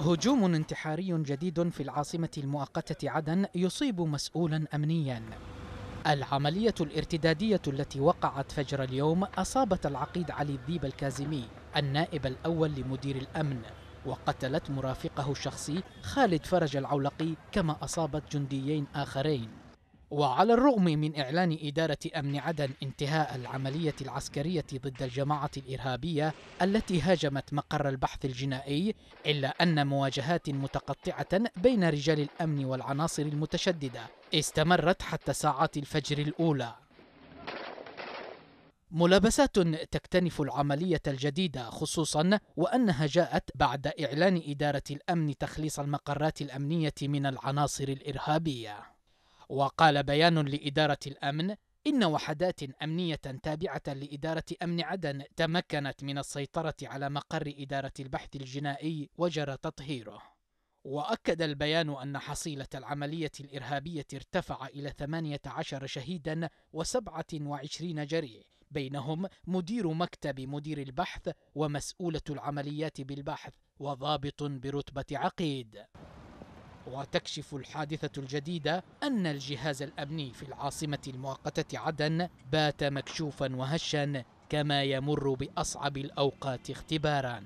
هجوم انتحاري جديد في العاصمة المؤقتة عدن يصيب مسؤولا أمنيا العملية الارتدادية التي وقعت فجر اليوم أصابت العقيد علي الذيب الكازمي النائب الأول لمدير الأمن وقتلت مرافقه الشخصي خالد فرج العولقي كما أصابت جنديين آخرين وعلى الرغم من إعلان إدارة أمن عدن انتهاء العملية العسكرية ضد الجماعة الإرهابية التي هاجمت مقر البحث الجنائي إلا أن مواجهات متقطعة بين رجال الأمن والعناصر المتشددة استمرت حتى ساعات الفجر الأولى ملابسات تكتنف العملية الجديدة خصوصا وأنها جاءت بعد إعلان إدارة الأمن تخليص المقرات الأمنية من العناصر الإرهابية وقال بيان لإدارة الأمن إن وحدات أمنية تابعة لإدارة أمن عدن تمكنت من السيطرة على مقر إدارة البحث الجنائي وجرى تطهيره. وأكد البيان أن حصيلة العملية الإرهابية ارتفع إلى 18 شهيدا و27 جريح، بينهم مدير مكتب مدير البحث ومسؤولة العمليات بالبحث وضابط برتبة عقيد. وتكشف الحادثة الجديدة أن الجهاز الأمني في العاصمة المؤقتة عدن بات مكشوفا وهشا كما يمر بأصعب الأوقات اختباراً